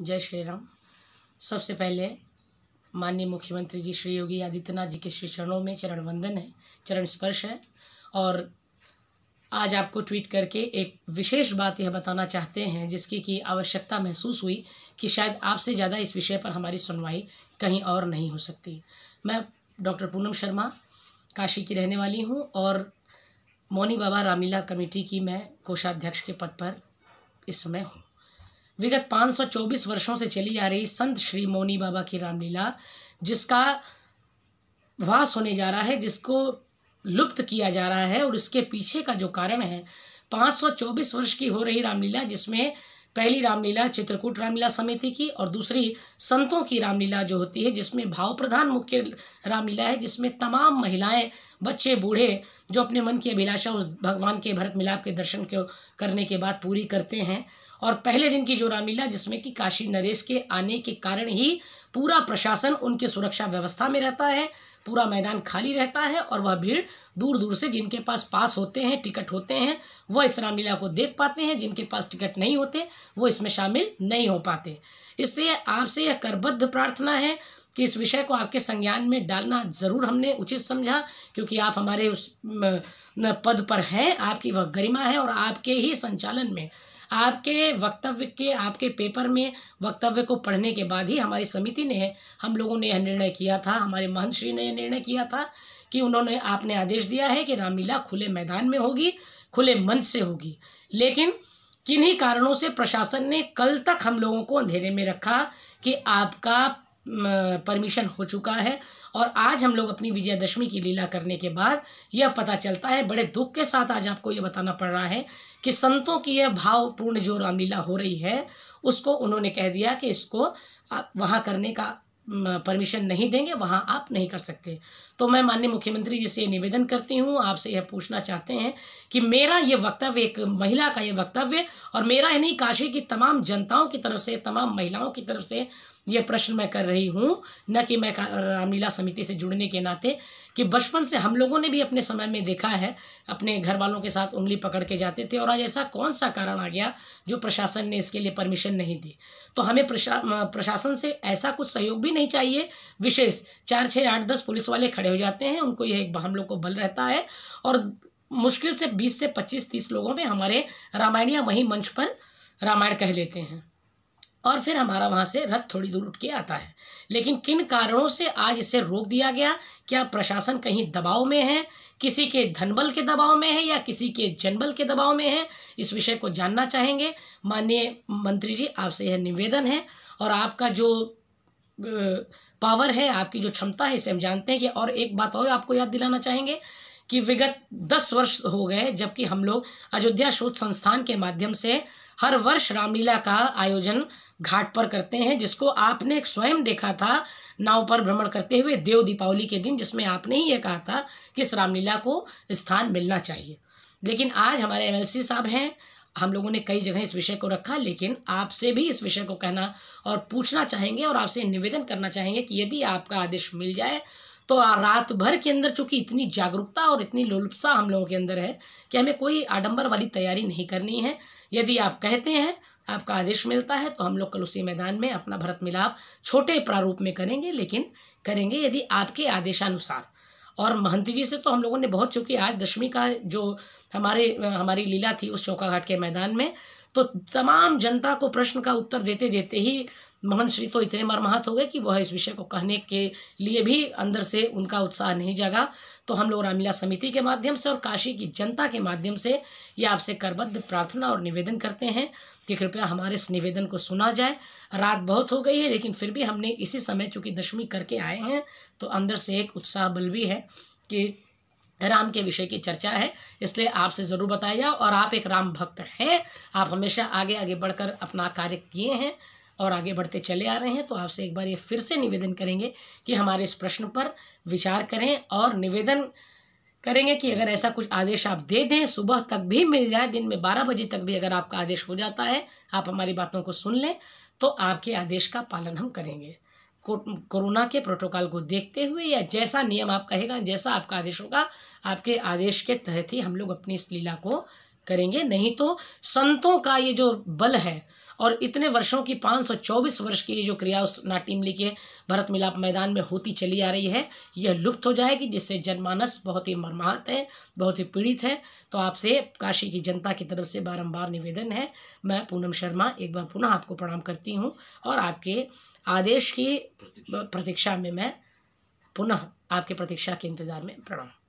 जय श्री राम सबसे पहले माननीय मुख्यमंत्री जी श्री योगी आदित्यनाथ जी के श्री चरणों में चरण वंदन है चरण स्पर्श है और आज आपको ट्वीट करके एक विशेष बात यह बताना चाहते हैं जिसकी कि आवश्यकता महसूस हुई कि शायद आपसे ज़्यादा इस विषय पर हमारी सुनवाई कहीं और नहीं हो सकती मैं डॉक्टर पूनम शर्मा काशी की रहने वाली हूँ और मौनी बाबा रामलीला कमेटी की मैं कोषाध्यक्ष के पद पर इस समय हूँ विगत 524 वर्षों से चली आ रही संत श्री मोनी बाबा की रामलीला जिसका वास होने जा रहा है जिसको लुप्त किया जा रहा है और इसके पीछे का जो कारण है 524 वर्ष की हो रही रामलीला जिसमें पहली रामलीला चित्रकूट रामलीला समिति की और दूसरी संतों की रामलीला जो होती है जिसमें भाव प्रधान मुख्य रामलीला है जिसमें तमाम महिलाएं बच्चे बूढ़े जो अपने मन की अभिलाषा उस भगवान के भरत मिलाप के दर्शन को करने के बाद पूरी करते हैं और पहले दिन की जो रामलीला जिसमें कि काशी नरेश के आने के कारण ही पूरा प्रशासन उनके सुरक्षा व्यवस्था में रहता है पूरा मैदान खाली रहता है और वह भीड़ दूर दूर से जिनके पास पास होते हैं टिकट होते हैं वह इस रामलीला को देख पाते हैं जिनके पास टिकट नहीं होते वो इसमें शामिल नहीं हो पाते इसलिए आपसे यह करबद्ध प्रार्थना है कि इस विषय को आपके संज्ञान में डालना ज़रूर हमने उचित समझा क्योंकि आप हमारे उस पद पर हैं आपकी वह गरिमा है और आपके ही संचालन में आपके वक्तव्य के आपके पेपर में वक्तव्य को पढ़ने के बाद ही हमारी समिति ने हम लोगों ने यह निर्णय किया था हमारे महंत श्री ने यह निर्णय किया था कि उन्होंने आपने आदेश दिया है कि रामलीला खुले मैदान में होगी खुले मंच से होगी लेकिन किन्हीं कारणों से प्रशासन ने कल तक हम लोगों को अंधेरे में रखा कि आपका परमिशन हो चुका है और आज हम लोग अपनी विजयादशमी की लीला करने के बाद यह पता चलता है बड़े दुख के साथ आज आपको ये बताना पड़ रहा है कि संतों की यह भावपूर्ण जो रामलीला हो रही है उसको उन्होंने कह दिया कि इसको आप वहाँ करने का परमिशन नहीं देंगे वहाँ आप नहीं कर सकते तो मैं माननीय मुख्यमंत्री जी से निवेदन करती हूँ आपसे यह पूछना चाहते हैं कि मेरा ये वक्तव्य एक महिला का ये वक्तव्य और मेरा ही नहीं काशी की तमाम जनताओं की तरफ से तमाम महिलाओं की तरफ से ये प्रश्न मैं कर रही हूँ न कि मैं रामलीला समिति से जुड़ने के नाते कि बचपन से हम लोगों ने भी अपने समय में देखा है अपने घर वालों के साथ उंगली पकड़ के जाते थे और आज ऐसा कौन सा कारण आ गया जो प्रशासन ने इसके लिए परमिशन नहीं दी तो हमें प्रशा प्रशासन से ऐसा कुछ सहयोग भी नहीं चाहिए विशेष चार छः आठ दस पुलिस वाले खड़े हो जाते हैं उनको यह हम लोग को बल रहता है और मुश्किल से बीस से पच्चीस तीस लोगों में हमारे रामायण या वहीं मंच पर रामायण कह लेते हैं और फिर हमारा वहाँ से रथ थोड़ी दूर उठ के आता है लेकिन किन कारणों से आज इसे रोक दिया गया क्या प्रशासन कहीं दबाव में है किसी के धनबल के दबाव में है या किसी के जनबल के दबाव में है इस विषय को जानना चाहेंगे माननीय मंत्री जी आपसे यह निवेदन है और आपका जो पावर है आपकी जो क्षमता है इसे हम जानते हैं कि और एक बात और आपको याद दिलाना चाहेंगे कि विगत दस वर्ष हो गए जबकि हम लोग अयोध्या शोध संस्थान के माध्यम से हर वर्ष रामलीला का आयोजन घाट पर करते हैं जिसको आपने स्वयं देखा था नाव पर भ्रमण करते हुए देव दीपावली के दिन जिसमें आपने ही ये कहा था कि इस रामलीला को स्थान मिलना चाहिए लेकिन आज हमारे एम साहब हैं हम लोगों ने कई जगह इस विषय को रखा लेकिन आपसे भी इस विषय को कहना और पूछना चाहेंगे और आपसे निवेदन करना चाहेंगे कि यदि आपका आदेश मिल जाए तो रात भर के अंदर चूंकि इतनी जागरूकता और इतनी लुल्पसा हम लोगों के अंदर है कि हमें कोई आडम्बर वाली तैयारी नहीं करनी है यदि आप कहते हैं आपका आदेश मिलता है तो हम लोग कल उसी मैदान में अपना भरत मिलाप छोटे प्रारूप में करेंगे लेकिन करेंगे यदि आपके आदेशानुसार और महंती जी से तो हम लोगों ने बहुत चूँकि आज दशमी का जो हमारे हमारी लीला थी उस चौका घाट के मैदान में तो तमाम जनता को प्रश्न का उत्तर देते देते ही महंत श्री तो इतने मरमाहत हो गए कि वह इस विषय को कहने के लिए भी अंदर से उनका उत्साह नहीं जागा तो हम लोग रामलीला समिति के माध्यम से और काशी की जनता के माध्यम से ये आपसे करबद्ध प्रार्थना और निवेदन करते हैं कि कृपया हमारे इस निवेदन को सुना जाए रात बहुत हो गई है लेकिन फिर भी हमने इसी समय चूँकि दशमी करके आए हैं तो अंदर से एक उत्साह बल भी है कि राम के विषय की चर्चा है इसलिए आपसे ज़रूर बताया जाओ और आप एक राम भक्त हैं आप हमेशा आगे आगे बढ़कर अपना कार्य किए हैं और आगे बढ़ते चले आ रहे हैं तो आपसे एक बार ये फिर से निवेदन करेंगे कि हमारे इस प्रश्न पर विचार करें और निवेदन करेंगे कि अगर ऐसा कुछ आदेश आप दे दें सुबह तक भी मिल जाए दिन में बारह बजे तक भी अगर आपका आदेश हो जाता है आप हमारी बातों को सुन लें तो आपके आदेश का पालन हम करेंगे कोरोना के प्रोटोकॉल को देखते हुए या जैसा नियम आप कहेगा जैसा आपका आदेश होगा आपके आदेश के तहत ही हम लोग अपनी इस लीला को करेंगे नहीं तो संतों का ये जो बल है और इतने वर्षों की 524 वर्ष की जो क्रिया उस नाटिमली के भरत मिलाप मैदान में होती चली आ रही है यह लुप्त हो जाएगी जिससे जनमानस बहुत ही मर्माहत है बहुत ही पीड़ित है तो आपसे काशी की जनता की तरफ से बारंबार निवेदन है मैं पूनम शर्मा एक बार पुनः आपको प्रणाम करती हूँ और आपके आदेश की प्रतीक्षा में मैं पुनः आपके प्रतीक्षा के इंतज़ार में प्रणाम